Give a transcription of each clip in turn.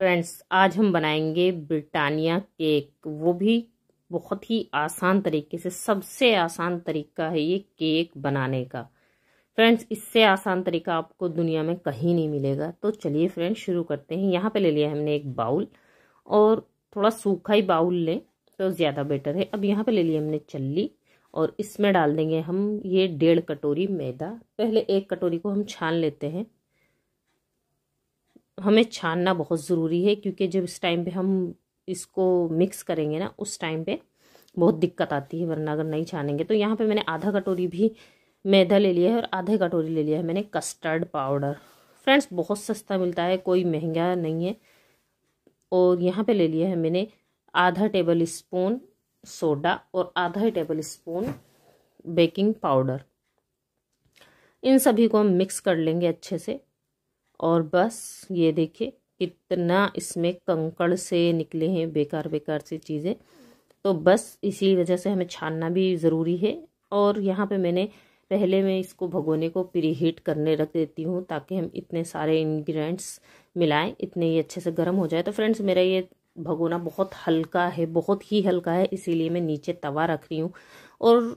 friends आज हम बनाएंगे ब्रिटानिया केक वो भी बहुत ही आसान तरीके से सबसे आसान तरीका है ये केक बनाने का फ्रेंड्स इससे आसान तरीका आपको दुनिया में कहीं नहीं मिलेगा तो चलिए फ्रेंड्स शुरू करते हैं यहाँ पे ले लिया हमने एक बाउल और थोड़ा सूखा ही बाउल लें तो ज़्यादा बेटर है अब यहाँ पे ले लिया हमने चल्ली और इसमें डाल देंगे हम ये डेढ़ कटोरी मैदा पहले एक कटोरी को हम छान लेते हैं हमें छानना बहुत ज़रूरी है क्योंकि जब इस टाइम पे हम इसको मिक्स करेंगे ना उस टाइम पे बहुत दिक्कत आती है वरना अगर नहीं छानेंगे तो यहाँ पे मैंने आधा कटोरी भी मैदा ले लिया है और आधे कटोरी ले लिया है मैंने कस्टर्ड पाउडर फ्रेंड्स बहुत सस्ता मिलता है कोई महंगा नहीं है और यहाँ पे ले लिया है मैंने आधा टेबल स्पून सोडा और आधा टेबल स्पून बेकिंग पाउडर इन सभी को हम मिक्स कर लेंगे अच्छे से और बस ये देखिए कितना इसमें कंकड़ से निकले हैं बेकार बेकार से चीज़ें तो बस इसी वजह से हमें छानना भी ज़रूरी है और यहाँ पे मैंने पहले मैं इसको भगोने को प्रीहीट हीट करने रख देती हूँ ताकि हम इतने सारे इन्ग्रीडियंट्स मिलाएं इतने ही अच्छे से गर्म हो जाए तो फ्रेंड्स मेरा ये भगोना बहुत हल्का है बहुत ही हल्का है इसीलिए मैं नीचे तवा रख रही हूँ और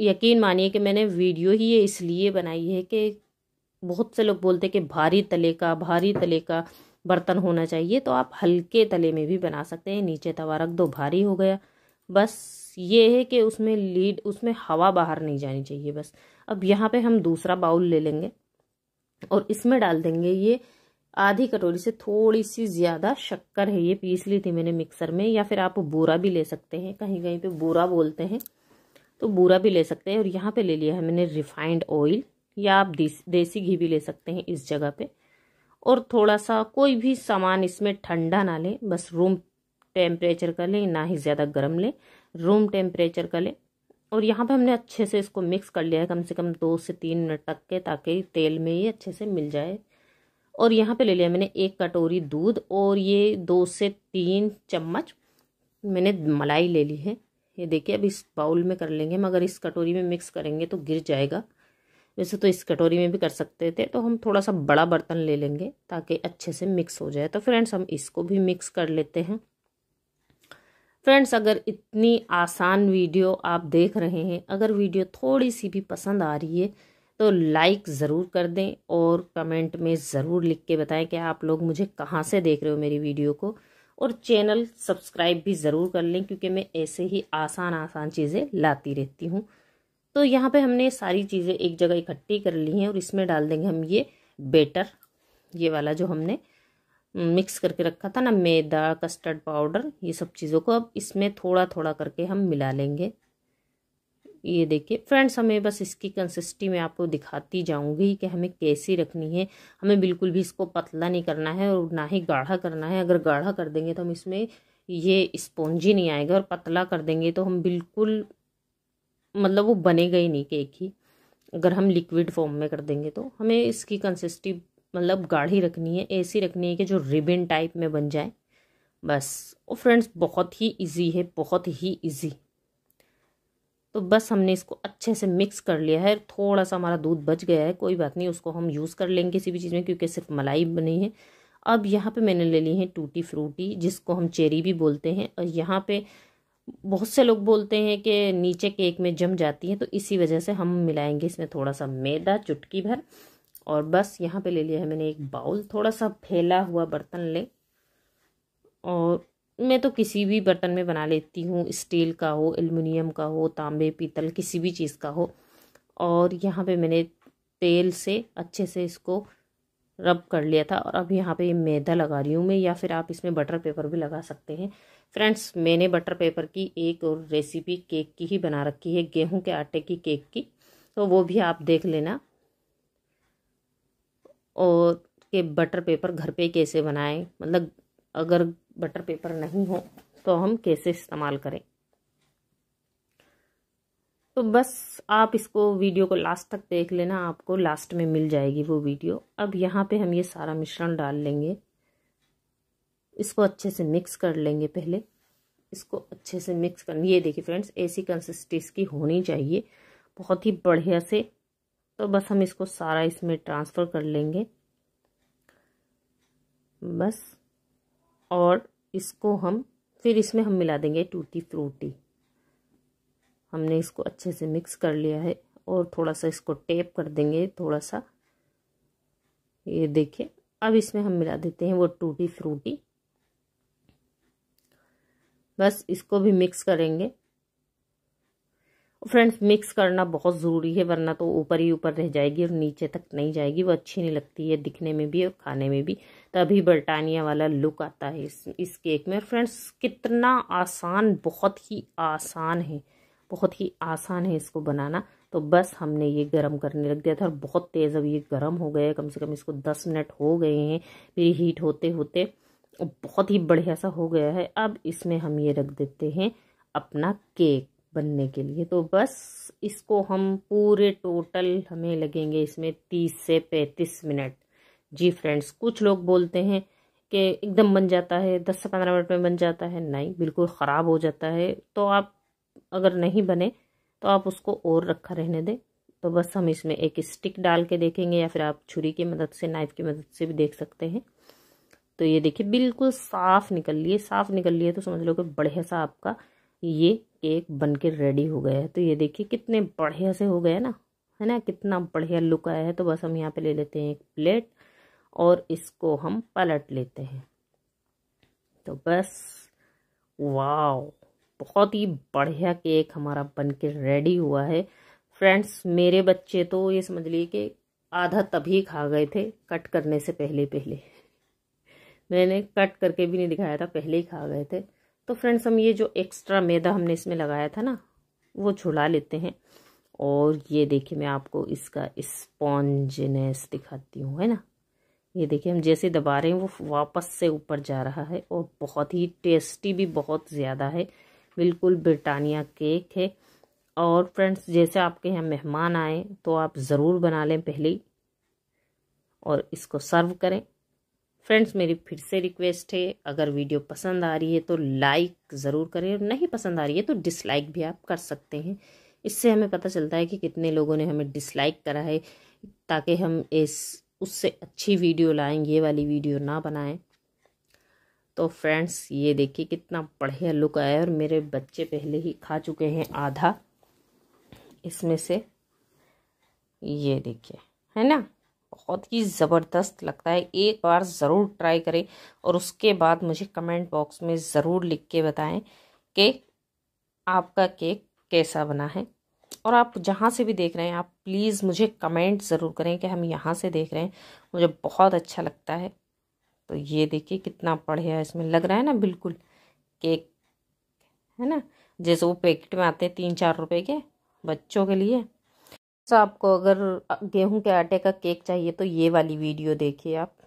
यकीन मानिए कि मैंने वीडियो ही ये इसलिए बनाई है कि बहुत से लोग बोलते हैं कि भारी तले का भारी तले का बर्तन होना चाहिए तो आप हल्के तले में भी बना सकते हैं नीचे तवा रख दो भारी हो गया बस ये है कि उसमें लीड उसमें हवा बाहर नहीं जानी चाहिए बस अब यहाँ पे हम दूसरा बाउल ले लेंगे और इसमें डाल देंगे ये आधी कटोरी से थोड़ी सी ज़्यादा शक्कर है ये पीस ली थी मैंने मिक्सर में या फिर आप बूरा भी ले सकते हैं कहीं कहीं पर बूरा बोलते हैं तो बूरा भी ले सकते हैं और यहाँ पर ले लिया है मैंने रिफाइंड ऑयल या आप देसी घी भी ले सकते हैं इस जगह पे और थोड़ा सा कोई भी सामान इसमें ठंडा ना लें बस रूम टेम्परेचर का लें ना ही ज़्यादा गर्म लें रूम टेम्परेचर का लें और यहाँ पे हमने अच्छे से इसको मिक्स कर लिया है कम से कम दो से तीन मिनट तक के ताकि तेल में ये अच्छे से मिल जाए और यहाँ पे ले लिया मैंने एक कटोरी दूध और ये दो से तीन चम्मच मैंने मलाई ले ली है ये देखिए अब इस बाउल में कर लेंगे मगर इस कटोरी में मिक्स करेंगे तो गिर जाएगा वैसे तो इस कटोरी में भी कर सकते थे तो हम थोड़ा सा बड़ा बर्तन ले लेंगे ताकि अच्छे से मिक्स हो जाए तो फ्रेंड्स हम इसको भी मिक्स कर लेते हैं फ्रेंड्स अगर इतनी आसान वीडियो आप देख रहे हैं अगर वीडियो थोड़ी सी भी पसंद आ रही है तो लाइक ज़रूर कर दें और कमेंट में ज़रूर लिख के बताएं कि आप लोग मुझे कहाँ से देख रहे हो मेरी वीडियो को और चैनल सब्सक्राइब भी ज़रूर कर लें क्योंकि मैं ऐसे ही आसान आसान चीज़ें लाती रहती हूँ तो यहाँ पे हमने सारी चीज़ें एक जगह इकट्ठी कर ली हैं और इसमें डाल देंगे हम ये बेटर ये वाला जो हमने मिक्स करके रखा था ना मैदा कस्टर्ड पाउडर ये सब चीज़ों को अब इसमें थोड़ा थोड़ा करके हम मिला लेंगे ये देखिए फ्रेंड्स हमें बस इसकी कंसिस्टी में आपको दिखाती जाऊंगी कि हमें कैसी रखनी है हमें बिल्कुल भी इसको पतला नहीं करना है और ना ही गाढ़ा करना है अगर गाढ़ा कर देंगे तो हम इसमें ये स्पॉन्जी नहीं आएगा और पतला कर देंगे तो हम बिल्कुल मतलब वो बनेगा ही नहीं केक ही अगर हम लिक्विड फॉर्म में कर देंगे तो हमें इसकी कंसिस्टी मतलब गाढ़ी रखनी है ऐसी रखनी है कि जो रिबन टाइप में बन जाए बस और फ्रेंड्स बहुत ही इजी है बहुत ही इजी तो बस हमने इसको अच्छे से मिक्स कर लिया है थोड़ा सा हमारा दूध बच गया है कोई बात नहीं उसको हम यूज़ कर लेंगे किसी भी चीज़ में क्योंकि सिर्फ मलाई बनी है अब यहाँ पे मैंने ले ली है टूटी फ्रूटी जिसको हम चेरी भी बोलते हैं और यहाँ पे बहुत से लोग बोलते हैं कि नीचे केक में जम जाती है तो इसी वजह से हम मिलाएंगे इसमें थोड़ा सा मैदा चुटकी भर और बस यहाँ पे ले लिया है मैंने एक बाउल थोड़ा सा फैला हुआ बर्तन ले और मैं तो किसी भी बर्तन में बना लेती हूँ स्टील का हो एल्युमिनियम का हो तांबे पीतल किसी भी चीज़ का हो और यहाँ पे मैंने तेल से अच्छे से इसको रब कर लिया था और अब यहाँ पे मैदा लगा रही हूँ मैं या फिर आप इसमें बटर पेपर भी लगा सकते हैं फ्रेंड्स मैंने बटर पेपर की एक और रेसिपी केक की ही बना रखी है गेहूं के आटे की केक की तो वो भी आप देख लेना और के बटर पेपर घर पे कैसे बनाएं मतलब अगर बटर पेपर नहीं हो तो हम कैसे इस्तेमाल करें तो बस आप इसको वीडियो को लास्ट तक देख लेना आपको लास्ट में मिल जाएगी वो वीडियो अब यहाँ पे हम ये सारा मिश्रण डाल लेंगे इसको अच्छे से मिक्स कर लेंगे पहले इसको अच्छे से मिक्स कर ये देखिए फ्रेंड्स ऐसी कंसिस्टेंस की होनी चाहिए बहुत ही बढ़िया से तो बस हम इसको सारा इसमें ट्रांसफ़र कर लेंगे बस और इसको हम फिर इसमें हम मिला देंगे टूटी फ्रूटी हमने इसको अच्छे से मिक्स कर लिया है और थोड़ा सा इसको टेप कर देंगे थोड़ा सा ये देखिए अब इसमें हम मिला देते हैं वो टूटी फ्रूटी बस इसको भी मिक्स करेंगे फ्रेंड्स मिक्स करना बहुत ज़रूरी है वरना तो ऊपर ही ऊपर रह जाएगी और नीचे तक नहीं जाएगी वो अच्छी नहीं लगती है दिखने में भी और खाने में भी तभी बर्टानिया वाला लुक आता है इस इस केक में और फ्रेंड्स कितना आसान बहुत ही आसान है बहुत ही आसान है इसको बनाना तो बस हमने ये गरम करने रख दिया था और बहुत तेज़ अब ये गर्म हो गया कम से कम इसको दस मिनट हो गए हैं फिर हीट होते होते बहुत ही बढ़िया सा हो गया है अब इसमें हम ये रख देते हैं अपना केक बनने के लिए तो बस इसको हम पूरे टोटल हमें लगेंगे इसमें तीस से पैंतीस मिनट जी फ्रेंड्स कुछ लोग बोलते हैं कि एकदम बन जाता है दस से पंद्रह मिनट में बन जाता है नहीं बिल्कुल ख़राब हो जाता है तो आप अगर नहीं बने तो आप उसको और रखा रहने दें तो बस हम इसमें एक स्टिक डाल के देखेंगे या फिर आप छुरी की मदद से नाइफ़ की मदद से भी देख सकते हैं तो ये देखिए बिल्कुल साफ़ निकल लिए साफ़ निकल लिए तो समझ लो कि बढ़िया सा आपका ये केक बन के रेडी हो गया है तो ये देखिए कितने बढ़िया से हो गया ना है ना कितना बढ़िया लुक आया है तो बस हम यहाँ पे ले लेते हैं एक प्लेट और इसको हम पलट लेते हैं तो बस वाह बहुत ही बढ़िया केक हमारा बन के रेडी हुआ है फ्रेंड्स मेरे बच्चे तो ये समझ लिए कि आधा तभी खा गए थे कट करने से पहले पहले मैंने कट करके भी नहीं दिखाया था पहले ही खा गए थे तो फ्रेंड्स हम ये जो एक्स्ट्रा मैदा हमने इसमें लगाया था ना वो छुड़ा लेते हैं और ये देखिए मैं आपको इसका स्पॉन्जनेस दिखाती हूँ है ना ये देखिए हम जैसे दबा रहे हैं वो वापस से ऊपर जा रहा है और बहुत ही टेस्टी भी बहुत ज़्यादा है बिल्कुल ब्रिटानिया केक है और फ्रेंड्स जैसे आपके यहाँ मेहमान आए तो आप ज़रूर बना लें पहले और इसको सर्व करें फ्रेंड्स मेरी फिर से रिक्वेस्ट है अगर वीडियो पसंद आ रही है तो लाइक ज़रूर करें और नहीं पसंद आ रही है तो डिसलाइक भी आप कर सकते हैं इससे हमें पता चलता है कि कितने लोगों ने हमें डिसलाइक करा है ताकि हम इस उससे अच्छी वीडियो लाएँ ये वाली वीडियो ना बनाएं तो फ्रेंड्स ये देखिए कितना बढ़िया लुक आया और मेरे बच्चे पहले ही खा चुके हैं आधा इसमें से ये देखिए है ना बहुत ही ज़बरदस्त लगता है एक बार ज़रूर ट्राई करें और उसके बाद मुझे कमेंट बॉक्स में ज़रूर लिख के बताएं कि आपका केक कैसा बना है और आप जहाँ से भी देख रहे हैं आप प्लीज़ मुझे कमेंट ज़रूर करें कि हम यहाँ से देख रहे हैं मुझे बहुत अच्छा लगता है तो ये देखिए कितना बढ़िया इसमें लग रहा है ना बिल्कुल केक है ना जैसे वो पैकेट में आते हैं तीन चार रुपए के बच्चों के लिए आपको अगर गेहूं के आटे का केक चाहिए तो ये वाली वीडियो देखिए आप